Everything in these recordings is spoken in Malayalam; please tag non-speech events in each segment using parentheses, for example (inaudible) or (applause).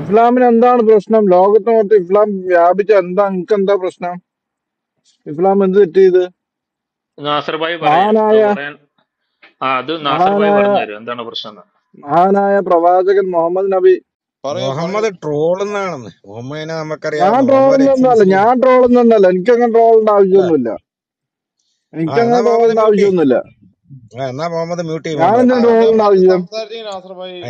ഇസ്ലാമിന് എന്താണ് പ്രശ്നം ലോകത്ത് മൊത്തം ഇസ്ലാം വ്യാപിച്ച എന്താ നിങ്ങക്ക് എന്താ പ്രശ്നം ഇസ്ലാം എന്ത് തെറ്റ് ചെയ്ത് നാസർബായി മഹാനായ നാസർബായി എന്താണ് പ്രശ്നം പ്രവാചകൻ മുഹമ്മദ് നബി മുഹമ്മദ് ട്രോളുന്നാണെന്ന് മുഹമ്മദിനെ നമുക്കറിയാം ഞാൻ ട്രോളെന്നല്ല ഞാൻ ട്രോളൊന്നല്ല എനിക്കങ്ങനെ ട്രോളിന്റെ ആവശ്യമൊന്നുമില്ല എനിക്കങ്ങനെ ട്രോളിന്റെ ആവശ്യമൊന്നുമില്ല എന്നാ മുഹമ്മദ് മ്യൂട്ട്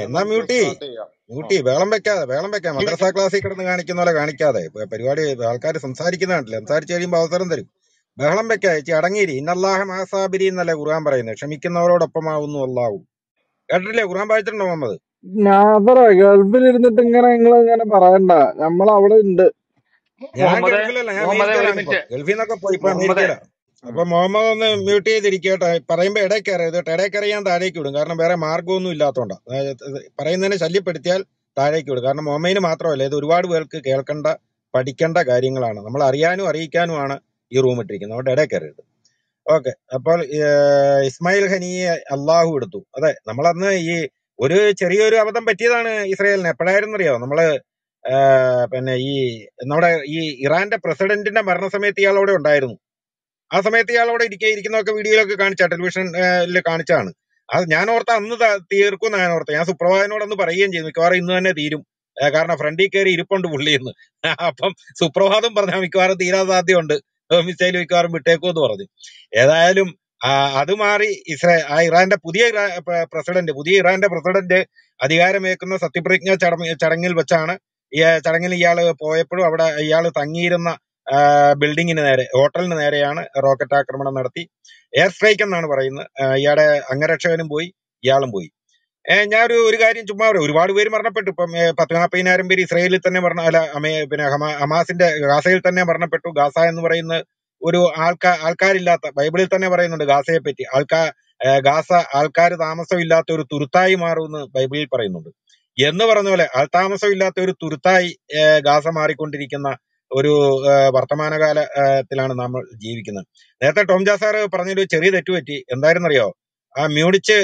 എന്നാ മ്യൂട്ട് വേളം വെക്കാതെ വേളം വെക്കാം മദ്രസ ക്ലാസ്സിൽ കിടന്ന് കാണിക്കുന്ന പോലെ കാണിക്കാതെ പരിപാടി ആൾക്കാർ സംസാരിക്കുന്ന കണ്ടില്ല സംസാരിച്ചു കഴിയുമ്പോൾ അവസരം തരും ബഹളം വെക്കാ ചേച്ചി അടങ്ങിയിരി ഇന്നല്ലാഹ മാസാബിരി എന്നല്ലേ ഖുർആൻ പറയുന്നത് ക്ഷമിക്കുന്നവരോടൊപ്പം ആവുന്നു അല്ലാഹു കേട്ടിട്ടില്ലേ ഖുർആൻ വായിച്ചിട്ടുണ്ടോ മുഹമ്മദ് ഗൾഫിലിരുന്നിട്ട് ഇങ്ങനെ നിങ്ങൾ ഇങ്ങനെ പറയണ്ട നമ്മൾ അവിടെ ഉണ്ട് ഗൾഫിൽ നിന്നൊക്കെ പോയി ഇപ്പൊ അമേരിക്കയിലാ അപ്പൊ മുഹമ്മദ് ഒന്ന് മ്യൂട്ട് ചെയ്തിരിക്കട്ടെ പറയുമ്പോ ഇടയ്ക്ക് അറിയാം ഇത് ഇടയ്ക്ക് അറിയാൻ താഴേക്ക് വിടും കാരണം വേറെ മാർഗമൊന്നും ഇല്ലാത്തോണ്ടാ പറയുന്നതിനെ ശല്യപ്പെടുത്തിയാൽ താഴേക്ക് വിടും കാരണം മുഹമ്മദിന് മാത്രമല്ല ഇത് ഒരുപാട് പേർക്ക് കേൾക്കേണ്ട പഠിക്കേണ്ട കാര്യങ്ങളാണ് നമ്മൾ അറിയാനും അറിയിക്കാനുമാണ് ഈ റൂം ഇട്ടിരിക്കുന്നത് അതുകൊണ്ട് ഇടയ്ക്ക് അറിയരുത് ഓക്കെ അപ്പോൾ ഇസ്മായിൽ ഹനിയെ അള്ളാഹു എടുത്തു അതെ നമ്മളന്ന് ഈ ഒരു ചെറിയൊരു അബദ്ധം പറ്റിയതാണ് ഇസ്രയേലിന് എപ്പോഴായിരുന്നറിയോ നമ്മള് പിന്നെ ഈ നമ്മുടെ ഈ ഇറാന്റെ പ്രസിഡന്റിന്റെ മരണസമയത്ത് ഇയാളവിടെ അവിടെ ഉണ്ടായിരുന്നു ആ സമയത്ത് ഇയാൾ അവിടെ ഇരിക്കുക ഇരിക്കുന്നതൊക്കെ വീഡിയോയിലൊക്കെ കാണിച്ച ടെലിവിഷനിൽ കാണിച്ചാണ് അത് ഞാൻ ഓർത്ത അന്ന് തീർക്കും ഞാൻ ഓർത്ത ഞാൻ സുപ്രഭാതനോട് അന്ന് പറയുകയും ചെയ്തു മിക്കവാറും ഇന്ന് തന്നെ തീരും കാരണം ഫ്രണ്ടിൽ കയറി ഇരിപ്പുണ്ട് പുള്ളിയെന്ന് (laughs) അപ്പം സുപ്രഭാതം പറഞ്ഞ മിക്കവാറും തീരാൻ സാധ്യമുണ്ട് മിസൈൽ മിക്കവാറും വിട്ടേക്കും എന്ന് പറഞ്ഞു ഏതായാലും അത് മാറി ഇസ്രായേൽ ആ ഇറാന്റെ പുതിയ പ്രസിഡന്റ് പുതിയ ഇറാന്റെ പ്രസിഡന്റ് അധികാരമേക്കുന്ന സത്യപ്രതിജ്ഞ ചടങ്ങിൽ വെച്ചാണ് ചടങ്ങിൽ ഇയാൾ പോയപ്പോഴും അവിടെ ഇയാൾ തങ്ങിയിരുന്ന ബിൽഡിങ്ങിന് നേരെ ഹോട്ടലിന് നേരെയാണ് റോക്കറ്റ് ആക്രമണം നടത്തി എയർ സ്ട്രൈക്ക് എന്നാണ് പറയുന്നത് ഇയാളുടെ അംഗരക്ഷകനും പോയി ഇയാളും പോയി ഞാൻ ഒരു ഒരു കാര്യം ചുമ്മാ പറയും ഒരുപാട് പേര് മരണപ്പെട്ടു ഇപ്പം പത്ത് നാൽപ്പതിനായിരം പേര് ഇസ്രയേലിൽ തന്നെ മരണ അല്ല അമേ പിന്നെ ഹമാസിന്റെ ഗാസയിൽ തന്നെ മരണപ്പെട്ടു ഗാസ എന്ന് പറയുന്ന ഒരു ആൾക്കാർ ആൾക്കാരില്ലാത്ത ബൈബിളിൽ തന്നെ പറയുന്നുണ്ട് ഗാസയെ പറ്റി ആൾക്കാർ ഗാസ ആൾക്കാർ താമസമില്ലാത്ത ഒരു തുരുത്തായി മാറുമെന്ന് ബൈബിളിൽ പറയുന്നുണ്ട് എന്ന് പറഞ്ഞ പോലെ താമസമില്ലാത്ത ഒരു തുരുത്തായി ഗാസ മാറിക്കൊണ്ടിരിക്കുന്ന ഒരു വർത്തമാനകാലത്തിലാണ് നമ്മൾ ജീവിക്കുന്നത് നേരത്തെ ടോം ജാസാർ പറഞ്ഞൊരു ചെറിയ തെറ്റുപറ്റി എന്തായിരുന്നറിയോ ആ മ്യൂണിച്ച്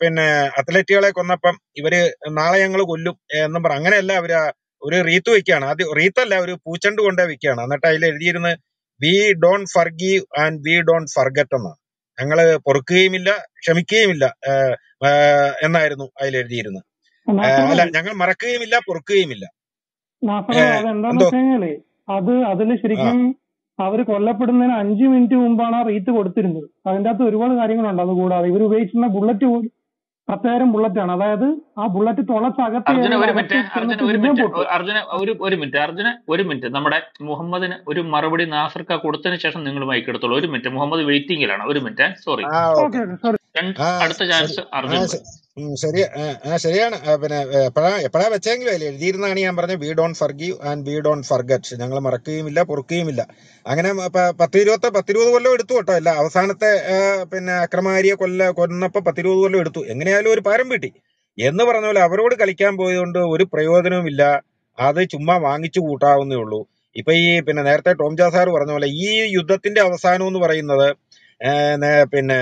പിന്നെ അത്ലറ്റുകളെ കൊന്നപ്പം ഇവര് നാളെ ഞങ്ങൾ കൊല്ലും എന്നും പറ അങ്ങനെയല്ല അവര് ഒരു റീത്ത് വയ്ക്കുകയാണ് ആദ്യം റീത്തല്ല ഒരു പൂച്ചണ്ട് കൊണ്ടേ വയ്ക്കുകയാണ് എന്നിട്ട് അതിൽ എഴുതിയിരുന്ന് we don't forgive and we don't forget എന്നാണ് ഞങ്ങൾ പൊറുക്കുകയുമില്ല ക്ഷമിക്കുകയുമില്ല എന്നായിരുന്നു അതിൽ എഴുതിയിരുന്നത് അല്ല ഞങ്ങൾ മറക്കുകയുമില്ല പൊറുക്കുകയുമില്ല എന്തോ അത് അതിൽ ശരിക്കും അവര് കൊല്ലപ്പെടുന്നതിന് അഞ്ചു മിനിറ്റ് മുമ്പാണ് ആ റീത്ത് കൊടുത്തിരുന്നത് അതിൻ്റെ അകത്ത് ഒരുപാട് കാര്യങ്ങളുണ്ട് കൂടാതെ ഇവർ ഉപയോഗിച്ചിരുന്ന ബുള്ളറ്റ് പോലും പ്രത്യേകം ബുള്ളറ്റാണ് അതായത് ആ ബുള്ളറ്റ് തുളച്ചകത്ത് അർജുന ഒരു മിനിറ്റ് അർജുന ഒരു ഒരു മിനിറ്റ് അർജുന ഒരു മിനിറ്റ് നമ്മുടെ മുഹമ്മദിന് ഒരു മറുപടി നാസർക്ക കൊടുത്തതിന് ശേഷം നിങ്ങൾ എടുത്തോളൂ ഒരു മിനിറ്റ് മുഹമ്മദ് വെയിറ്റിംഗിലാണ് ഒരു മിനിറ്റ് സോറി അടുത്ത ചാൻസ് അർജുന ശരി ആ ശരിയാണ് പിന്നെ എപ്പോഴാ എപ്പോഴാ വെച്ചെങ്കിലും അല്ലേ എഴുതിയിരുന്നാണ് ഞാൻ പറഞ്ഞത് we don't forgive and we don't forget ഞങ്ങൾ മറക്കുകയുമില്ല പൊറുക്കുകയുമില്ല അങ്ങനെ പത്തിരുപത്തെ പത്തിരുപത് കൊല്ലം എടുത്തു കേട്ടോ അല്ല അവസാനത്തെ പിന്നെ അക്രമാരിയെ കൊല്ല കൊന്നപ്പോൾ പത്തിരുപത് കൊല്ലം എടുത്തു എങ്ങനെയായാലും ഒരു പാരം വീട്ടി എന്ന് പറഞ്ഞ പോലെ അവരോട് കളിക്കാൻ പോയതുകൊണ്ട് ഒരു പ്രയോജനവുമില്ല അത് ചുമ്മാ വാങ്ങിച്ചു കൂട്ടാവുന്നേ ഉള്ളൂ ഇപ്പൊ ഈ പിന്നെ നേരത്തെ ടോം ജാസാർ പറഞ്ഞ പോലെ ഈ യുദ്ധത്തിന്റെ അവസാനം എന്ന് പറയുന്നത് പിന്നെ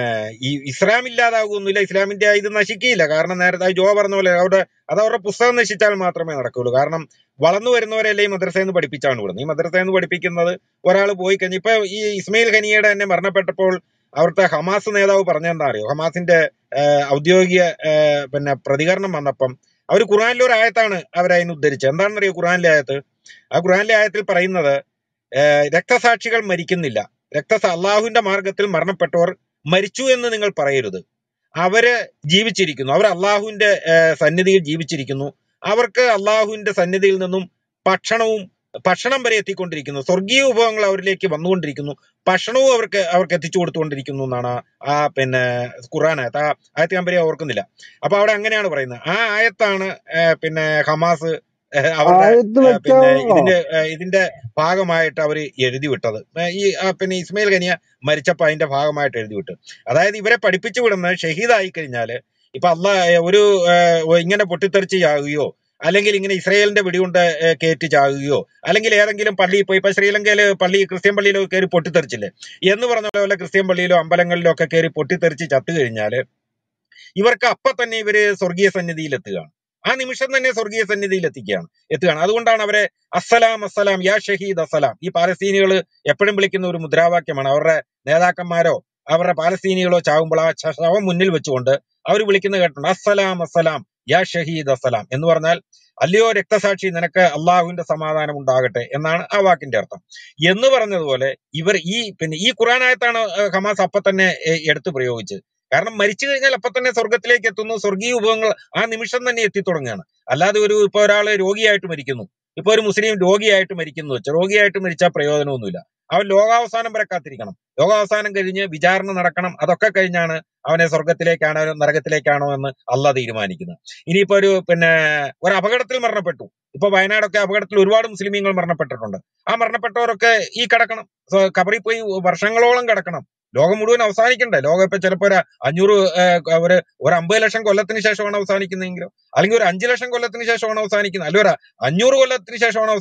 ഈ ഇസ്ലാം ഇല്ലാതാകുന്നില്ല ഇസ്ലാമിന്റെ ഇത് നശിക്കില്ല കാരണം നേരത്തെ ജോ പറഞ്ഞ പോലെ അവിടെ അത് അവരുടെ പുസ്തകം നശിച്ചാൽ മാത്രമേ നടക്കുള്ളൂ കാരണം വളർന്നു വരുന്നവരെല്ലാം ഈ മദ്രസയിൽ നിന്ന് പഠിപ്പിച്ചാണ് വിടുന്നത് ഈ മദ്രസയിൽ നിന്ന് പഠിപ്പിക്കുന്നത് ഒരാൾ പോയി കഴിഞ്ഞ് ഇപ്പൊ ഈ ഇസ്മയിൽ ഖനിയുടെ തന്നെ മരണപ്പെട്ടപ്പോൾ അവിടുത്തെ ഹമാസ് നേതാവ് പറഞ്ഞെന്താ അറിയോ ഹമാസിന്റെ ഔദ്യോഗിക പിന്നെ പ്രതികരണം വന്നപ്പം അവർ ഖുറാനിലെ ഒരു ആയത്താണ് അവരതിന് ഉദ്ധരിച്ചത് എന്താണെന്നറിയോ ഖുറാനിലെ ആയത്ത് ആ ഖുറാനിലെ ആയത്തിൽ പറയുന്നത് രക്തസാക്ഷികൾ മരിക്കുന്നില്ല രക്തസ അള്ളാഹുവിന്റെ മാർഗത്തിൽ മരണപ്പെട്ടവർ മരിച്ചു എന്ന് നിങ്ങൾ പറയരുത് അവര് ജീവിച്ചിരിക്കുന്നു അവർ അള്ളാഹുവിന്റെ സന്നിധിയിൽ ജീവിച്ചിരിക്കുന്നു അവർക്ക് അള്ളാഹുവിന്റെ സന്നിധിയിൽ നിന്നും ഭക്ഷണവും ഭക്ഷണം വരെ എത്തിക്കൊണ്ടിരിക്കുന്നു സ്വർഗീയ വിഭവങ്ങൾ അവരിലേക്ക് വന്നുകൊണ്ടിരിക്കുന്നു ഭക്ഷണവും അവർക്ക് അവർക്ക് എത്തിച്ചു കൊടുത്തുകൊണ്ടിരിക്കുന്നു എന്നാണ് ആ പിന്നെ ഖുറാൻ ആയത്ത് ആ ആയത്ത് ഞാൻ പറയാ ഓർക്കുന്നില്ല അപ്പൊ അവിടെ അങ്ങനെയാണ് പറയുന്നത് ആ ആയത്താണ് പിന്നെ ഹമാസ് അവരുടെ പിന്നെ ഇതിന്റെ ഇതിന്റെ ഭാഗമായിട്ട് അവർ എഴുതി വിട്ടത് ഈ പിന്നെ ഇസ്മയിൽ ഖനിയ മരിച്ചപ്പോൾ അതിന്റെ ഭാഗമായിട്ട് എഴുതി വിട്ടു അതായത് ഇവരെ പഠിപ്പിച്ചു വിടുന്നത് ഷഹീദായി കഴിഞ്ഞാല് ഇപ്പൊ അല്ല ഒരു ഇങ്ങനെ പൊട്ടിത്തെറിച്ചാകുകയോ അല്ലെങ്കിൽ ഇങ്ങനെ ഇസ്രയേലിന്റെ വെടികൊണ്ട് കയറ്റി ചാകുകയോ അല്ലെങ്കിൽ ഏതെങ്കിലും പള്ളിയിൽ പോയി ഇപ്പൊ ശ്രീലങ്കയിൽ പള്ളി ക്രിസ്ത്യൻ പള്ളിയിലോ കയറി പൊട്ടിത്തെറിച്ചില്ലേ എന്ന് പറഞ്ഞ പോലെ ക്രിസ്ത്യൻ പള്ളിയിലോ അമ്പലങ്ങളിലോ ഒക്കെ കയറി പൊട്ടിത്തെറിച്ച് ചത്തു കഴിഞ്ഞാല് ഇവർക്ക് അപ്പൊ തന്നെ ഇവര് സ്വർഗീയ സന്നിധിയിൽ എത്തുകയാണ് ആ നിമിഷം തന്നെ സ്വർഗീയ സന്നിധിയിൽ എത്തിക്കുകയാണ് എത്തുകയാണ് അതുകൊണ്ടാണ് അവരെ അസ്സലാം അസ്സലാം യാ ഷഹീദ് അസ്സലാം ഈ പാലസ്തീനികൾ എപ്പോഴും വിളിക്കുന്ന ഒരു മുദ്രാവാക്യമാണ് അവരുടെ നേതാക്കന്മാരോ അവരുടെ പാലസ്തീനികളോ ചാവുമ്പോൾ ആ ശവം മുന്നിൽ വെച്ചുകൊണ്ട് അവർ വിളിക്കുന്ന കേട്ടിട്ടുണ്ട് അസ്സലാം അസ്സലാം യാ ഷഹീദ് അസ്സലാം എന്ന് പറഞ്ഞാൽ അല്ലയോ രക്തസാക്ഷി നിനക്ക് അള്ളാഹുവിന്റെ സമാധാനം ഉണ്ടാകട്ടെ എന്നാണ് ആ വാക്കിന്റെ അർത്ഥം എന്ന് പറഞ്ഞതുപോലെ ഇവർ ഈ പിന്നെ ഈ ഖുറാനായത്താണ് ഹമാസ് അപ്പൊ തന്നെ എടുത്തു പ്രയോഗിച്ചത് കാരണം മരിച്ചു കഴിഞ്ഞാൽ അപ്പൊ തന്നെ സ്വർഗത്തിലേക്ക് എത്തുന്നു സ്വർഗീയ വിഭവങ്ങൾ ആ നിമിഷം തന്നെ എത്തിത്തുടങ്ങുകയാണ് അല്ലാതെ ഒരു ഇപ്പൊ ഒരാൾ രോഗിയായിട്ട് മരിക്കുന്നു ഇപ്പൊ ഒരു മുസ്ലിം രോഗിയായിട്ട് മരിക്കുന്നു വെച്ചാൽ രോഗിയായിട്ട് മരിച്ചാൽ പ്രയോജനമൊന്നുമില്ല അവൻ ലോകാവസാനം വരെ കാത്തിരിക്കണം ലോകാവസാനം കഴിഞ്ഞ് വിചാരണ നടക്കണം അതൊക്കെ കഴിഞ്ഞാണ് അവനെ സ്വർഗത്തിലേക്കാണോ നരകത്തിലേക്കാണോ എന്ന് അല്ല തീരുമാനിക്കുന്നത് ഇനിയിപ്പോ ഒരു പിന്നെ ഒരു അപകടത്തിൽ മരണപ്പെട്ടു ഇപ്പൊ വയനാടൊക്കെ അപകടത്തിൽ ഒരുപാട് മുസ്ലിമീങ്ങൾ മരണപ്പെട്ടിട്ടുണ്ട് ആ മരണപ്പെട്ടവരൊക്കെ ഈ കിടക്കണം കബറിൽ പോയി വർഷങ്ങളോളം കിടക്കണം ലോകം മുഴുവൻ അവസാനിക്കണ്ടേ ലോകം ഇപ്പൊ ചിലപ്പോ ഒരു അഞ്ഞൂറ് ഒരു ഒരു അമ്പത് ലക്ഷം കൊല്ലത്തിന് ശേഷമാണ് അവസാനിക്കുന്നതെങ്കിലും അല്ലെങ്കിൽ ഒരു അഞ്ചു ലക്ഷം കൊല്ലത്തിന് ശേഷമാണ് അവസാനിക്കുന്നത് അല്ലെ ഒരു അഞ്ഞൂറ് കൊല്ലത്തിന് ശേഷമാണ്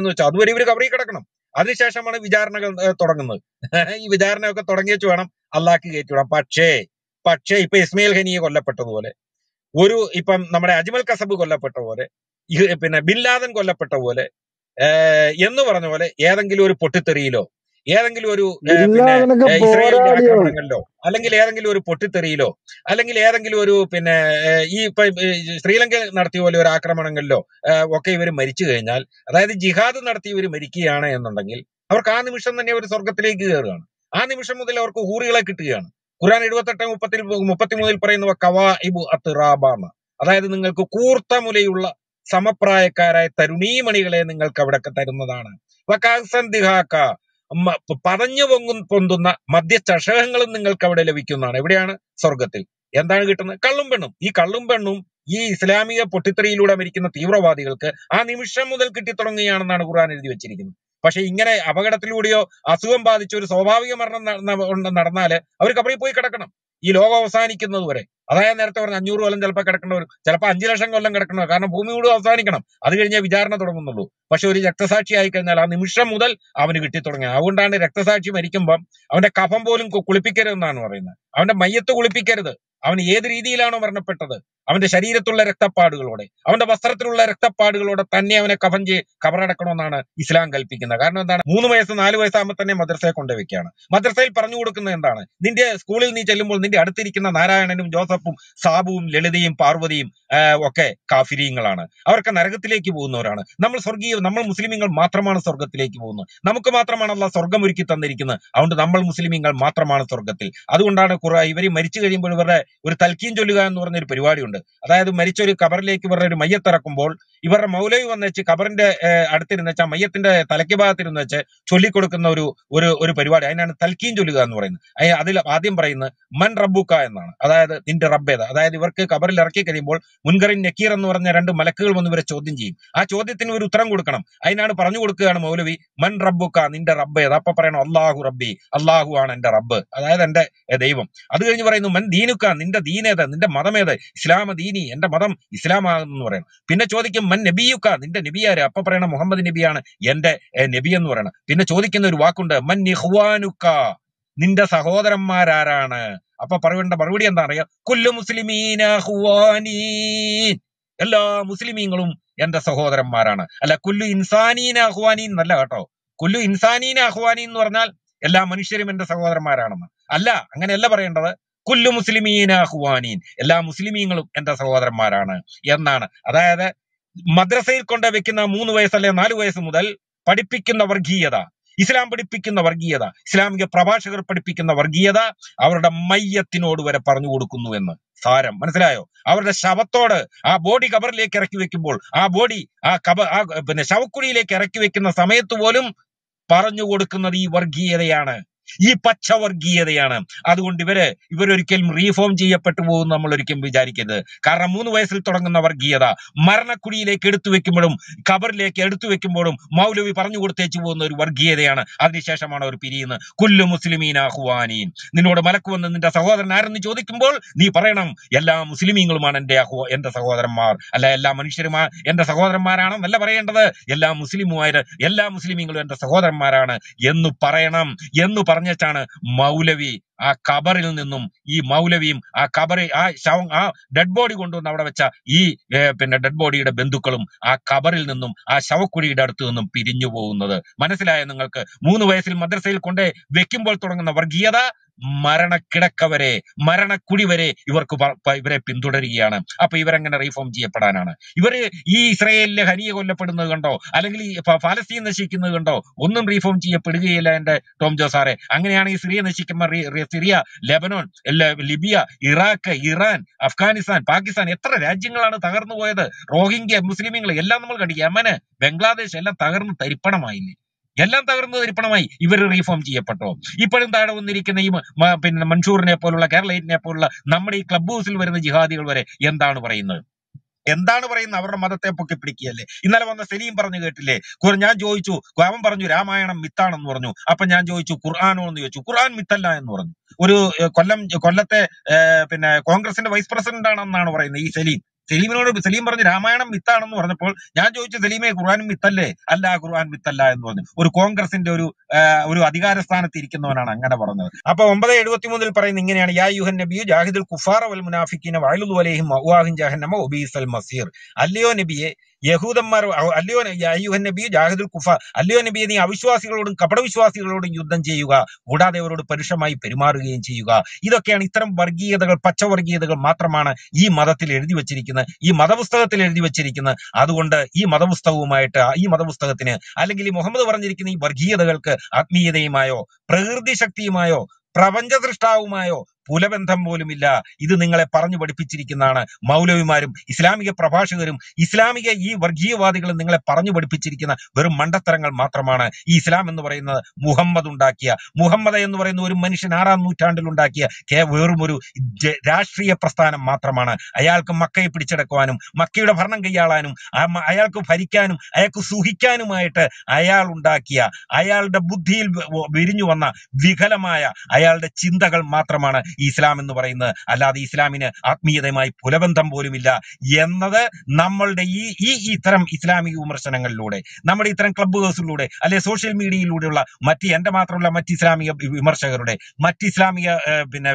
എന്ന് വെച്ചാൽ അതുവരെ ഇവർ കവറി കിടക്കണം അതിനുശേഷമാണ് വിചാരണകൾ തുടങ്ങുന്നത് (laughs) ഈ വിചാരണയൊക്കെ തുടങ്ങിയച്ച് വേണം കയറ്റി വിടാം പക്ഷേ പക്ഷേ ഇപ്പൊ ഇസ്മയിൽ ഖനിയെ കൊല്ലപ്പെട്ടതുപോലെ ഒരു ഇപ്പം നമ്മുടെ അജ്മൽ കസബ് കൊല്ലപ്പെട്ട പോലെ പിന്നെ ബിൻ ലാദൻ കൊല്ലപ്പെട്ട പോലെ എന്ന് പറഞ്ഞ പോലെ ഏതെങ്കിലും ഒരു പൊട്ടിത്തെറിയിലോ ഏതെങ്കിലും ഒരു പിന്നെ ഇസ്രയേലിന്റെ ആക്രമണങ്ങളിലോ അല്ലെങ്കിൽ ഏതെങ്കിലും ഒരു പൊട്ടിത്തെറിയിലോ അല്ലെങ്കിൽ ഏതെങ്കിലും ഒരു പിന്നെ ഈ ഇപ്പൊ ശ്രീലങ്ക നടത്തിയ പോലെ ഒരു ആക്രമണങ്ങളിലോ ഒക്കെ ഇവർ മരിച്ചു കഴിഞ്ഞാൽ അതായത് ജിഹാദ് നടത്തി ഇവർ മരിക്കുകയാണ് എന്നുണ്ടെങ്കിൽ അവർക്ക് ആ നിമിഷം തന്നെ അവർ സ്വർഗത്തിലേക്ക് കയറുകയാണ് ആ നിമിഷം മുതൽ അവർക്ക് ഹൂറികളെ കിട്ടുകയാണ് ഖുർആൻ എഴുപത്തെട്ട് മുപ്പത്തിൽ മുപ്പത്തിമൂന്നിൽ ഇബു കവാഇബു അത്റാബാണ് അതായത് നിങ്ങൾക്ക് കൂർത്ത മുലയുള്ള സമപ്രായക്കാരായ തരുണീമണികളെ നിങ്ങൾക്ക് അവിടെ തരുന്നതാണ് പറഞ്ഞു പൊങ്ങും പൊന്തുന്ന മദ്യചഷകങ്ങളും നിങ്ങൾക്ക് അവിടെ ലഭിക്കുന്നതാണ് എവിടെയാണ് സ്വർഗത്തിൽ എന്താണ് കിട്ടുന്നത് കള്ളും പെണ്ണും ഈ കള്ളും പെണ്ണും ഈ ഇസ്ലാമിക പൊട്ടിത്തെറിയിലൂടെ മരിക്കുന്ന തീവ്രവാദികൾക്ക് ആ നിമിഷം മുതൽ കിട്ടിത്തുടങ്ങുകയാണെന്നാണ് ഖുർആൻ എഴുതി വെച്ചിരിക്കുന്നത് പക്ഷെ ഇങ്ങനെ അപകടത്തിലൂടെയോ അസുഖം ബാധിച്ച ഒരു സ്വാഭാവിക മരണം നടന്നാൽ അവർ കബറിൽ പോയി കിടക്കണം ഈ ലോകം അവസാനിക്കുന്നത് വരെ അതായത് നേരത്തെ പറഞ്ഞ അഞ്ഞൂറ് കൊല്ലം ചിലപ്പോൾ കിടക്കണവർ ചിലപ്പോൾ അഞ്ചു ലക്ഷം കൊല്ലം കിടക്കണവർ കാരണം ഭൂമി കൂടെ അവസാനിക്കണം അത് കഴിഞ്ഞാൽ വിചാരണ തുടങ്ങുന്നുള്ളൂ പക്ഷെ ഒരു രക്തസാക്ഷി ആയി കഴിഞ്ഞാൽ ആ നിമിഷം മുതൽ അവന് കിട്ടി തുടങ്ങി അതുകൊണ്ടാണ് രക്തസാക്ഷി മരിക്കുമ്പം അവന്റെ കഫം പോലും കുളിപ്പിക്കരുതെന്നാണ് പറയുന്നത് അവന്റെ മയ്യത്ത് കുളിപ്പിക്കരുത് അവൻ ഏത് രീതിയിലാണോ മരണപ്പെട്ടത് അവന്റെ ശരീരത്തുള്ള രക്തപ്പാടുകളോടെ അവന്റെ വസ്ത്രത്തിലുള്ള രക്തപ്പാടുകളോടെ തന്നെ അവനെ കഫൻ ചെയ് കബറടക്കണമെന്നാണ് ഇസ്ലാം കൽപ്പിക്കുന്നത് കാരണം എന്താണ് മൂന്ന് വയസ്സ് നാല് വയസ്സാകുമ്പോൾ തന്നെ മദ്രസയെ കൊണ്ടുവയ്ക്കുകയാണ് മദ്രസയിൽ പറഞ്ഞു കൊടുക്കുന്നത് എന്താണ് നിന്റെ സ്കൂളിൽ നീ ചെല്ലുമ്പോൾ നിന്റെ അടുത്തിരിക്കുന്ന നാരായണനും ജോസഫും സാബുവും ലളിതയും പാർവതിയും ഒക്കെ കാഫിരിയങ്ങളാണ് അവർക്ക് നരകത്തിലേക്ക് പോകുന്നവരാണ് നമ്മൾ സ്വർഗീയ നമ്മൾ മുസ്ലിമീങ്ങൾ മാത്രമാണ് സ്വർഗത്തിലേക്ക് പോകുന്നത് നമുക്ക് മാത്രമാണ് അല്ല സ്വർഗം ഒരുക്കി തന്നിരിക്കുന്നത് അതുകൊണ്ട് നമ്മൾ മുസ്ലിമീങ്ങൾ മാത്രമാണ് സ്വർഗത്തിൽ അതുകൊണ്ടാണ് കുറേ ഇവർ മരിച്ചു കഴിയുമ്പോൾ ഇവരുടെ ഒരു തൽക്കീൻ ചൊല്ലുക എന്ന് പറഞ്ഞൊരു പരിപാടിയുണ്ട് അതായത് മരിച്ച ഒരു കബറിലേക്ക് ഇവരുടെ ഒരു മയ്യത്തിറക്കുമ്പോൾ ഇവരുടെ മൗലവി വന്നേച്ച് കബറിന്റെ അടുത്തിരുന്ന് വെച്ചാൽ മയ്യത്തിന്റെ തലയ്ക്ക് ഭാഗത്തിരുന്ന് വെച്ച് ചൊല്ലിക്കൊടുക്കുന്ന ഒരു ഒരു ഒരു പരിപാടി അതിനാണ് തൽക്കീൻ ചൊല്ലുക എന്ന് പറയുന്നത് അതിൽ ആദ്യം പറയുന്നത് മൻ റബ്ബുക്ക എന്നാണ് അതായത് നിന്റെ റബ്ബേത അതായത് ഇവർക്ക് കബറിൽ ഇറക്കി കഴിയുമ്പോൾ മുൻകറിൻ നക്കീർ എന്ന് പറഞ്ഞ രണ്ട് മലക്കുകൾ വന്ന് ഇവരെ ചോദ്യം ചെയ്യും ആ ചോദ്യത്തിന് ഒരു ഉത്തരം കൊടുക്കണം അതിനാണ് പറഞ്ഞു കൊടുക്കുകയാണ് മൗലവി മൻ റബ്ബുക്ക നിന്റെ റബ്ബേത അപ്പൊ പറയണം അള്ളാഹു റബ്ബി അള്ളാഹു ആണ് എന്റെ റബ്ബ് അതായത് എന്റെ ദൈവം അത് കഴിഞ്ഞ് പറയുന്നു മൻ ദീനുക്ക നിന്റെ ദീനേത നിന്റെ മതമേത ഇസ്ലാമ ദീനി എന്റെ മതം ഇസ്ലാമാണെന്ന് പറയുന്നു പിന്നെ ചോദിക്കും മൻ നബിയുക്ക നിന്റെ നബിയാര് അപ്പൊ പറയണ മുഹമ്മദ് നബിയാണ് എന്റെ നബി എന്ന് പറയണം പിന്നെ ചോദിക്കുന്ന ഒരു വാക്കുണ്ട് മൻ നിഹ്വാനുക്ക നിന്റെ സഹോദരന്മാരാരാണ് അപ്പൊ പറയേണ്ട മറുപടി എന്താ അറിയാം കുല്ലു മുസ്ലിമീന എല്ലാ മുസ്ലിമീങ്ങളും എന്റെ സഹോദരന്മാരാണ് അല്ല കുല്ലു ഇൻസാനീന അഹ്വാനി എന്നല്ല കേട്ടോ കുല്ലു ഇൻസാനീന അഹ്വാനി എന്ന് പറഞ്ഞാൽ എല്ലാ മനുഷ്യരും എന്റെ സഹോദരന്മാരാണെന്ന് അല്ല അങ്ങനെയല്ല പറയേണ്ടത് കുല്ലു മുസ്ലിമീന ഹുവാനീൻ എല്ലാ മുസ്ലിമീങ്ങളും എന്റെ സഹോദരന്മാരാണ് എന്നാണ് അതായത് മദ്രസയിൽ കൊണ്ട് വെക്കുന്ന മൂന്ന് വയസ്സ് അല്ലെ നാല് വയസ്സ് മുതൽ പഠിപ്പിക്കുന്ന വർഗീയത ഇസ്ലാം പഠിപ്പിക്കുന്ന വർഗീയത ഇസ്ലാമിക പ്രഭാഷകർ പഠിപ്പിക്കുന്ന വർഗീയത അവരുടെ മയ്യത്തിനോട് വരെ പറഞ്ഞു കൊടുക്കുന്നു എന്ന് സാരം മനസ്സിലായോ അവരുടെ ശവത്തോട് ആ ബോഡി കബറിലേക്ക് ഇറക്കി വെക്കുമ്പോൾ ആ ബോഡി ആ കബ ആ പിന്നെ ശവക്കുഴിയിലേക്ക് ഇറക്കി വെക്കുന്ന സമയത്ത് പോലും പറഞ്ഞു കൊടുക്കുന്നത് ഈ വർഗീയതയാണ് ഈ പച്ചവർഗീയതയാണ് അതുകൊണ്ട് ഇവര് ഇവരൊരിക്കലും റീഫോം ചെയ്യപ്പെട്ടു പോകും നമ്മൾ ഒരിക്കലും വിചാരിക്കരുത് കാരണം മൂന്ന് വയസ്സിൽ തുടങ്ങുന്ന വർഗീയത മരണക്കുഴിയിലേക്ക് എടുത്തു വെക്കുമ്പോഴും ഖബറിലേക്ക് എടുത്തു വെക്കുമ്പോഴും മൗലവി പറഞ്ഞു കൊടുത്തേച്ചു പോകുന്ന ഒരു വർഗീയതയാണ് അതിനുശേഷമാണ് അവർ പിരിയുന്നത് കുല്ലു മുസ്ലിമീൻ അഹ്വാനീൻ നിന്നോട് മലക്ക് വന്ന് നിന്റെ സഹോദരൻ ആരെന്ന് ചോദിക്കുമ്പോൾ നീ പറയണം എല്ലാ മുസ്ലിമീങ്ങളുമാണ് എൻ്റെ അഹ്വാ എൻ്റെ സഹോദരന്മാർ അല്ല എല്ലാ മനുഷ്യരുമാ എൻ്റെ സഹോദരന്മാരാണെന്നല്ല പറയേണ്ടത് എല്ലാ മുസ്ലിമുമായ എല്ലാ മുസ്ലിമീങ്ങളും എൻ്റെ സഹോദരന്മാരാണ് എന്ന് പറയണം എന്ന് പറ പറഞ്ഞിട്ടാണ് മൗലവി ആ കബറിൽ നിന്നും ഈ മൗലവിയും ആ കബറി ആ ശവം ആ ഡെഡ് ബോഡി കൊണ്ടുവന്ന് അവിടെ വെച്ച ഈ പിന്നെ ഡെഡ് ബോഡിയുടെ ബന്ധുക്കളും ആ കബറിൽ നിന്നും ആ ശവക്കുഴിയുടെ അടുത്ത് നിന്നും പിരിഞ്ഞു പോകുന്നത് മനസ്സിലായ നിങ്ങൾക്ക് മൂന്ന് വയസ്സിൽ മദ്രസയിൽ കൊണ്ടേ വെക്കുമ്പോൾ തുടങ്ങുന്ന വർഗീയത മരണക്കിടക്ക വരെ മരണക്കുടി വരെ ഇവർക്ക് ഇവരെ പിന്തുടരുകയാണ് അപ്പൊ ഇവരെങ്ങനെ റീഫോം ചെയ്യപ്പെടാനാണ് ഇവര് ഈ ഇസ്രയേലിലെ ഹനിയെ കൊല്ലപ്പെടുന്നത് കണ്ടോ അല്ലെങ്കിൽ ഈ ഫലസ്തീൻ നശിക്കുന്നത് കണ്ടോ ഒന്നും റീഫോം ചെയ്യപ്പെടുകയില്ല എന്റെ ടോം ജോസാറെ അങ്ങനെയാണ് ഈ സിറിയ നശിക്കുമ്പോൾ Syria Lebanon Libya Iraq Iran Afghanistan Pakistan എത്ര രാജ്യങ്ങളാണ് തകർന്നു പോയത് റോഹിംഗ്യ മുസ്ലിമീങ്ങൾ എല്ലാം നമ്മൾ കണ്ടു യമന് ബംഗ്ലാദേശ് എല്ലാം തകർന്ന് തരിപ്പണമായില്ലേ എല്ലാം തകർന്നു തരിപ്പണമായി ഇവർ റീഫോം ചെയ്യപ്പെട്ടോ ഇപ്പോഴും താഴെ വന്നിരിക്കുന്ന ഈ പിന്നെ മൻഷൂറിനെ പോലുള്ള കേരളയിറ്റിനെ പോലുള്ള നമ്മുടെ ഈ ക്ലബ് ഹൗസിൽ വരുന്ന ജിഹാദികൾ വരെ എന്താണ് പറയുന്നത് എന്താണ് പറയുന്നത് അവരുടെ മതത്തെ പൊക്കി പിടിക്കുകയല്ലേ ഇന്നലെ വന്ന സലീം പറഞ്ഞു കേട്ടില്ലേ ഞാൻ ചോദിച്ചു അവൻ പറഞ്ഞു രാമായണം മിത്താണെന്ന് പറഞ്ഞു അപ്പൊ ഞാൻ ചോദിച്ചു ഖുർആാനോ എന്ന് ചോദിച്ചു ഖുർആൻ മിത്തല്ല എന്ന് പറഞ്ഞു ഒരു കൊല്ലം കൊല്ലത്തെ പിന്നെ കോൺഗ്രസിന്റെ വൈസ് പ്രസിഡന്റ് ആണെന്നാണ് പറയുന്നത് ഈ സലീം സലീമിനോട് സലീം പറഞ്ഞു രാമായണം മിത്താണെന്ന് പറഞ്ഞപ്പോൾ ഞാൻ ചോദിച്ചു സലീമേ ഖുർആൻ മിത്തല്ലേ അല്ല ഖുർആൻ മിത്തല്ല എന്ന് പറഞ്ഞു ഒരു കോൺഗ്രസിന്റെ ഒരു ഒരു അധികാര സ്ഥാനത്ത് ഇരിക്കുന്നവനാണ് അങ്ങനെ പറഞ്ഞത് അപ്പൊ ഒമ്പത് എഴുപത്തി മൂന്നിൽ പറയുന്നത് ഇങ്ങനെയാണ് യാ യുഹൻ നബിയു ജാഹിദുൽ കുഫാർ വൽ മുനാഫിക്കിനെ വായുലു അലൈഹിം ജഹന്നമ ഒബീസൽ മസീർ അല്ലയോ നബിയെ യഹൂദന്മാർ അല്ലയോ അയ്യുഹൻ നബി ജാഹിദുൽ കുഫ അല്ലയോ നബി നീ അവിശ്വാസികളോടും കപടവിശ്വാസികളോടും യുദ്ധം ചെയ്യുക കൂടാതെ അവരോട് പരുഷമായി പെരുമാറുകയും ചെയ്യുക ഇതൊക്കെയാണ് ഇത്തരം വർഗീയതകൾ പച്ചവർഗീയതകൾ മാത്രമാണ് ഈ മതത്തിൽ എഴുതി വച്ചിരിക്കുന്നത് ഈ മതപുസ്തകത്തിൽ എഴുതി വച്ചിരിക്കുന്നത് അതുകൊണ്ട് ഈ മതപുസ്തകവുമായിട്ട് ഈ മതപുസ്തകത്തിന് അല്ലെങ്കിൽ ഈ മുഹമ്മദ് പറഞ്ഞിരിക്കുന്ന ഈ വർഗീയതകൾക്ക് ആത്മീയതയുമായോ പ്രകൃതി ശക്തിയുമായോ പ്രപഞ്ച സൃഷ്ടാവുമായോ കുലബന്ധം പോലുമില്ല ഇത് നിങ്ങളെ പറഞ്ഞു പഠിപ്പിച്ചിരിക്കുന്നതാണ് മൗലവിമാരും ഇസ്ലാമിക പ്രഭാഷകരും ഇസ്ലാമിക ഈ വർഗീയവാദികളും നിങ്ങളെ പറഞ്ഞു പഠിപ്പിച്ചിരിക്കുന്ന വെറും മണ്ടത്തരങ്ങൾ മാത്രമാണ് ഈ ഇസ്ലാം എന്ന് പറയുന്നത് മുഹമ്മദ് ഉണ്ടാക്കിയ മുഹമ്മദ് എന്ന് പറയുന്ന ഒരു മനുഷ്യൻ ആറാം നൂറ്റാണ്ടിൽ ഉണ്ടാക്കിയ കേ വെറും ഒരു രാഷ്ട്രീയ പ്രസ്ഥാനം മാത്രമാണ് അയാൾക്ക് മക്കയെ പിടിച്ചെടുക്കുവാനും മക്കയുടെ ഭരണം കൈയാളാനും അയാൾക്ക് ഭരിക്കാനും അയാൾക്ക് സുഹിക്കാനുമായിട്ട് അയാൾ ഉണ്ടാക്കിയ അയാളുടെ ബുദ്ധിയിൽ വിരിഞ്ഞു വന്ന വികലമായ അയാളുടെ ചിന്തകൾ മാത്രമാണ് ഇസ്ലാം എന്ന് പറയുന്നത് അല്ലാതെ ഇസ്ലാമിന് ആത്മീയതയുമായി പുലബന്ധം പോലുമില്ല എന്നത് നമ്മളുടെ ഈ ഈ ഇത്തരം ഇസ്ലാമിക വിമർശനങ്ങളിലൂടെ നമ്മുടെ ഇത്തരം ക്ലബ് ഹൗസിലൂടെ അല്ലെ സോഷ്യൽ മീഡിയയിലൂടെയുള്ള മറ്റ് എന്റെ മാത്രമല്ല മറ്റ് ഇസ്ലാമിക വിമർശകരുടെ മറ്റ് ഇസ്ലാമിക പിന്നെ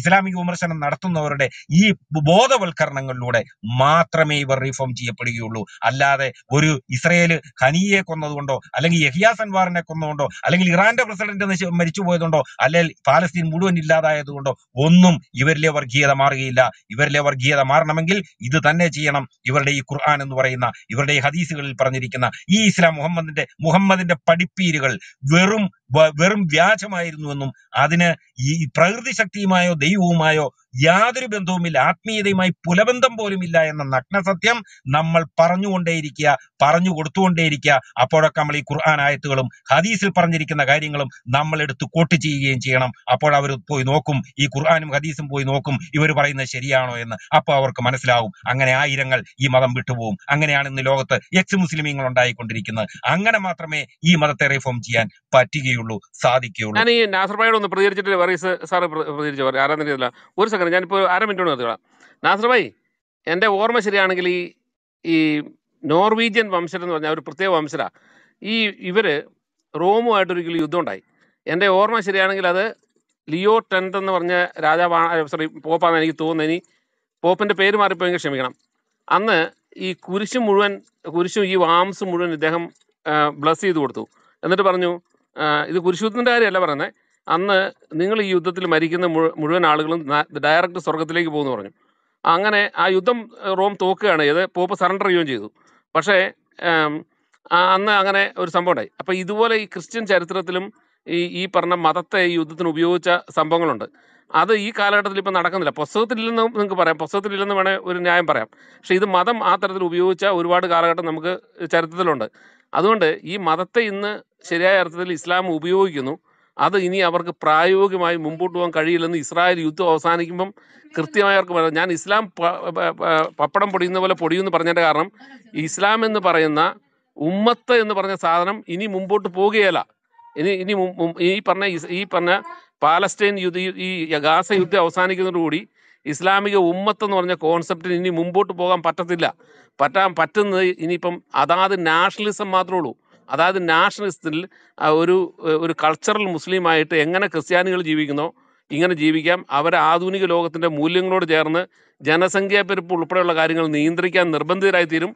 ഇസ്ലാമിക വിമർശനം നടത്തുന്നവരുടെ ഈ ബോധവൽക്കരണങ്ങളിലൂടെ മാത്രമേ ഇവർ റീഫോം ചെയ്യപ്പെടുകയുള്ളൂ അല്ലാതെ ഒരു ഇസ്രയേൽ ഖനിയെ കൊന്നതുകൊണ്ടോ അല്ലെങ്കിൽ യഹിയ കൊന്നതുകൊണ്ടോ അല്ലെങ്കിൽ ഇറാന്റെ പ്രസിഡന്റ് മരിച്ചു പോയതുകൊണ്ടോ അല്ലെങ്കിൽ ഫാലസ്തീൻ മുഴുവൻ ഇല്ലാതായത് കൊണ്ടോ ഒന്നും ഇവരിലെ വർഗീയത മാറുകയില്ല ഇവരിലെ വർഗീയത മാറണമെങ്കിൽ ഇത് തന്നെ ചെയ്യണം ഇവരുടെ ഈ ഖുർആൻ എന്ന് പറയുന്ന ഇവരുടെ ഈ ഹദീസുകളിൽ പറഞ്ഞിരിക്കുന്ന ഈ ഇസ്ലാം മുഹമ്മദിന്റെ മുഹമ്മദിന്റെ പഠിപ്പീരുകൾ വെറും വെറും വ്യാജമായിരുന്നുവെന്നും അതിന് ഈ പ്രകൃതി ശക്തിയുമായോ ദൈവവുമായോ യാതൊരു ബന്ധവുമില്ല ആത്മീയതയുമായി പുലബന്ധം പോലുമില്ല എന്ന നഗ്ന സത്യം നമ്മൾ പറഞ്ഞുകൊണ്ടേയിരിക്കുക പറഞ്ഞു കൊടുത്തുകൊണ്ടേയിരിക്കുക അപ്പോഴൊക്കെ നമ്മൾ ഈ ഖുർആൻ ആയത്തുകളും ഹദീസിൽ പറഞ്ഞിരിക്കുന്ന കാര്യങ്ങളും നമ്മൾ എടുത്ത് കോട്ട് ചെയ്യുകയും ചെയ്യണം അപ്പോൾ അവർ പോയി നോക്കും ഈ ഖുർആാനും ഹദീസും പോയി നോക്കും ഇവർ പറയുന്നത് ശരിയാണോ എന്ന് അപ്പോൾ അവർക്ക് മനസ്സിലാവും അങ്ങനെ ആയിരങ്ങൾ ഈ മതം വിട്ടുപോകും അങ്ങനെയാണ് ഇന്ന് ലോകത്ത് എക്സ് മുസ്ലിമീങ്ങൾ ഉണ്ടായിക്കൊണ്ടിരിക്കുന്നത് അങ്ങനെ മാത്രമേ ഈ മതത്തെ റിഫോം ചെയ്യാൻ പറ്റുകയുള്ളൂ സാധിക്കുകയുള്ളൂ സാധിക്കുകയുള്ളൂ ഞാൻ ഈ നാസർ ഒന്ന് പ്രതികരിച്ചിട്ട് വറീസ് സാറ് പ്രതികരിച്ചു ആരാധന ചെയ്തില്ല ഒരു സെക്കൻഡ് ഞാനിപ്പോൾ അര മിനിറ്റ് കൊണ്ട് നിർത്തിക്കളാം നാസർ എൻ്റെ ഓർമ്മ ശരിയാണെങ്കിൽ ഈ ഈ നോർവീജിയൻ വംശരെന്ന് പറഞ്ഞാൽ ഒരു പ്രത്യേക വംശരാണ് ഈ ഇവർ റോമുമായിട്ടൊരിക്കലും യുദ്ധം ഉണ്ടായി എൻ്റെ ഓർമ്മ ശരിയാണെങ്കിൽ അത് ലിയോ ടെൻത്ത് എന്ന് പറഞ്ഞ രാജാവാണ് സോറി പോപ്പാണെന്ന് എനിക്ക് തോന്നുന്നു ഇനി പോപ്പിൻ്റെ പേര് മാറിപ്പോയെങ്കിൽ ക്ഷമിക്കണം അന്ന് ഈ കുരിശും മുഴുവൻ കുരിശും ഈ വാംസ് മുഴുവൻ ഇദ്ദേഹം ബ്ലസ് ചെയ്ത് കൊടുത്തു എന്നിട്ട് പറഞ്ഞു ഇത് കുരിശുദ്ധത്തിൻ്റെ കാര്യമല്ല പറയുന്നത് അന്ന് നിങ്ങൾ ഈ യുദ്ധത്തിൽ മരിക്കുന്ന മുഴുവൻ ആളുകളും ഡയറക്റ്റ് സ്വർഗത്തിലേക്ക് പോകുമെന്ന് പറഞ്ഞു അങ്ങനെ ആ യുദ്ധം റോം തോക്കുകയാണ് ചെയ്ത് പോപ്പ് സറണ്ടർ ചെയ്യുകയും ചെയ്തു പക്ഷേ അന്ന് അങ്ങനെ ഒരു സംഭവം ഉണ്ടായി അപ്പോൾ ഇതുപോലെ ഈ ക്രിസ്ത്യൻ ചരിത്രത്തിലും ഈ ഈ പറഞ്ഞ മതത്തെ ഈ യുദ്ധത്തിന് ഉപയോഗിച്ച സംഭവങ്ങളുണ്ട് അത് ഈ കാലഘട്ടത്തിൽ ഇപ്പം നടക്കുന്നില്ല പുസ്തകത്തിലില്ലെന്ന് നിങ്ങൾക്ക് പറയാം പുസ്തകത്തിലില്ലെന്ന് വേണേൽ ഒരു ന്യായം പറയാം പക്ഷേ ഇത് മതം ആ തരത്തിൽ ഉപയോഗിച്ച ഒരുപാട് കാലഘട്ടം നമുക്ക് ചരിത്രത്തിലുണ്ട് അതുകൊണ്ട് ഈ മതത്തെ ഇന്ന് ശരിയായ അർത്ഥത്തിൽ ഇസ്ലാം ഉപയോഗിക്കുന്നു അത് ഇനി അവർക്ക് പ്രായോഗികമായി മുമ്പോട്ട് പോകാൻ കഴിയില്ലെന്ന് ഇസ്രായേൽ യുദ്ധം അവസാനിക്കുമ്പം കൃത്യമായി അവർക്ക് പറയാം ഞാൻ ഇസ്ലാം പപ്പടം പൊടിയുന്ന പോലെ പൊടിയുമെന്ന് പറഞ്ഞതിൻ്റെ കാരണം ഇസ്ലാം എന്ന് പറയുന്ന ഉമ്മത്ത് എന്ന് പറഞ്ഞ സാധനം ഇനി മുമ്പോട്ട് പോകുകയല്ല ഇനി ഇനി ഈ പറഞ്ഞ ഈ പറഞ്ഞ പാലസ്തീൻ യുദ്ധ ഈ ഗാസ യുദ്ധം അവസാനിക്കുന്നതോടുകൂടി ഇസ്ലാമിക ഉമ്മത്ത് എന്ന് പറഞ്ഞ കോൺസെപ്റ്റിന് ഇനി മുമ്പോട്ട് പോകാൻ പറ്റത്തില്ല പറ്റാൻ പറ്റുന്നത് ഇനിയിപ്പം അതാത് നാഷണലിസം മാത്രമേ ഉള്ളൂ അതായത് നാഷണലിസ്റ്റിൽ ഒരു ഒരു കൾച്ചറൽ മുസ്ലിമായിട്ട് എങ്ങനെ ക്രിസ്ത്യാനികൾ ജീവിക്കുന്നോ ഇങ്ങനെ ജീവിക്കാം അവരെ ആധുനിക ലോകത്തിൻ്റെ മൂല്യങ്ങളോട് ചേർന്ന് ജനസംഖ്യാ പെരുപ്പ് ഉൾപ്പെടെയുള്ള കാര്യങ്ങൾ നിയന്ത്രിക്കാൻ നിർബന്ധിതരായി തീരും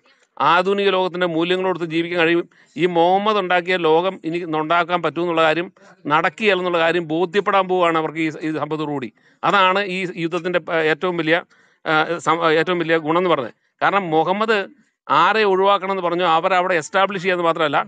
ആധുനിക ലോകത്തിൻ്റെ മൂല്യങ്ങളോട് ജീവിക്കാൻ കഴിയും ഈ മുഹമ്മദ് ഉണ്ടാക്കിയ ലോകം ഇനി ഉണ്ടാക്കാൻ പറ്റുമെന്നുള്ള കാര്യം നടക്കുക എന്നുള്ള കാര്യം ബോധ്യപ്പെടാൻ പോവുകയാണ് അവർക്ക് ഈ ഈ സംഭവത്തോടുകൂടി അതാണ് ഈ യുദ്ധത്തിൻ്റെ ഏറ്റവും വലിയ ഏറ്റവും വലിയ ഗുണം എന്ന് പറഞ്ഞത് കാരണം മുഹമ്മദ് ആരെ എന്ന് പറഞ്ഞു അവരവിടെ എസ്റ്റാബ്ലിഷ് ചെയ്യാന്ന് മാത്രമല്ല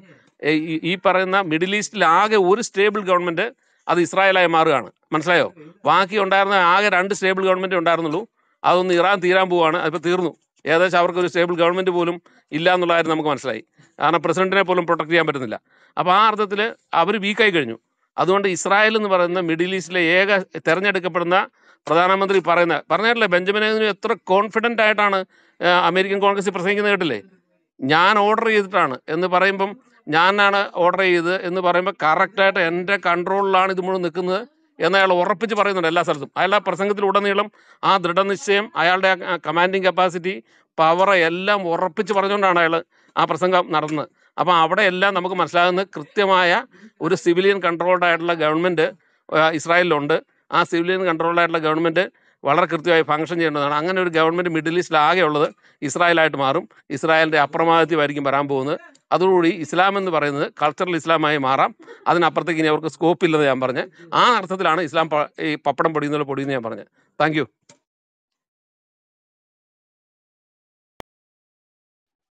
ഈ പറയുന്ന മിഡിൽ ഈസ്റ്റിൽ ആകെ ഒരു സ്റ്റേബിൾ ഗവൺമെൻറ് അത് ഇസ്രായേലായി മാറുകയാണ് മനസ്സിലായോ ബാക്കി ഉണ്ടായിരുന്ന ആകെ രണ്ട് സ്റ്റേബിൾ ഗവൺമെൻറ് ഉണ്ടായിരുന്നുള്ളൂ അതൊന്ന് ഇറാൻ തീരാൻ പോവുകയാണ് അതിപ്പോൾ തീർന്നു ഏകദേശം അവർക്ക് ഒരു സ്റ്റേബിൾ ഗവൺമെൻറ് പോലും ഇല്ല എന്നുള്ളതായിരുന്നു നമുക്ക് മനസ്സിലായി കാരണം പ്രസിഡന്റിനെ പോലും പ്രൊട്ടക്ട് ചെയ്യാൻ പറ്റുന്നില്ല അപ്പോൾ ആ അർത്ഥത്തിൽ അവർ വീക്കായി കഴിഞ്ഞു അതുകൊണ്ട് ഇസ്രായേൽ എന്ന് പറയുന്ന മിഡിൽ ഈസ്റ്റിലെ ഏക തെരഞ്ഞെടുക്കപ്പെടുന്ന പ്രധാനമന്ത്രി പറയുന്ന പറഞ്ഞിട്ടില്ലേ ബെഞ്ചമിൻ എത്ര കോൺഫിഡൻ്റ് ആയിട്ടാണ് അമേരിക്കൻ കോൺഗ്രസ്സിൽ പ്രസംഗിക്കുന്നത് കേട്ടില്ലേ ഞാൻ ഓർഡർ ചെയ്തിട്ടാണ് എന്ന് പറയുമ്പം ഞാനാണ് ഓർഡർ ചെയ്തത് എന്ന് പറയുമ്പോൾ കറക്റ്റായിട്ട് എൻ്റെ കൺട്രോളിലാണ് ഇത് മുഴുവൻ നിൽക്കുന്നത് എന്ന് അയാൾ ഉറപ്പിച്ച് പറയുന്നുണ്ട് എല്ലാ സ്ഥലത്തും അയാൾ ആ പ്രസംഗത്തിലുടനീളം ആ ദൃഢനിശ്ചയം അയാളുടെ കമാൻഡിങ് കപ്പാസിറ്റി പവർ എല്ലാം ഉറപ്പിച്ച് പറഞ്ഞുകൊണ്ടാണ് അയാൾ ആ പ്രസംഗം നടന്നത് അപ്പോൾ അവിടെ എല്ലാം നമുക്ക് മനസ്സിലാകുന്നത് കൃത്യമായ ഒരു സിവിലിയൻ കൺട്രോൾഡ് ആയിട്ടുള്ള ഗവൺമെൻറ് ഇസ്രായേലിലുണ്ട് ആ സിവിലിയൻ കൺട്രോൾഡ് ആയിട്ടുള്ള ഗവൺമെൻറ് വളരെ കൃത്യമായി ഫംഗ്ഷൻ ചെയ്യേണ്ടതാണ് അങ്ങനെ ഒരു ഗവൺമെൻറ് മിഡിൽ ഈസ്റ്റിൽ ആകെ ഉള്ളത് ഇസ്രായേലായിട്ട് മാറും ഇസ്രായേലിൻ്റെ അപ്രമാദിത്വമായിരിക്കും വരാൻ പോകുന്നത് അതോടുകൂടി ഇസ്ലാം എന്ന് പറയുന്നത് കൾച്ചറൽ ഇസ്ലാമായി മാറാം അതിനപ്പുറത്തേക്ക് ഇനി അവർക്ക് സ്കോപ്പ് ഇല്ലെന്ന് ഞാൻ പറഞ്ഞ് ആ അർത്ഥത്തിലാണ് ഇസ്ലാം ഈ പപ്പടം പൊടിയുന്നതിൽ പൊടിയെന്ന് ഞാൻ പറഞ്ഞത് താങ്ക്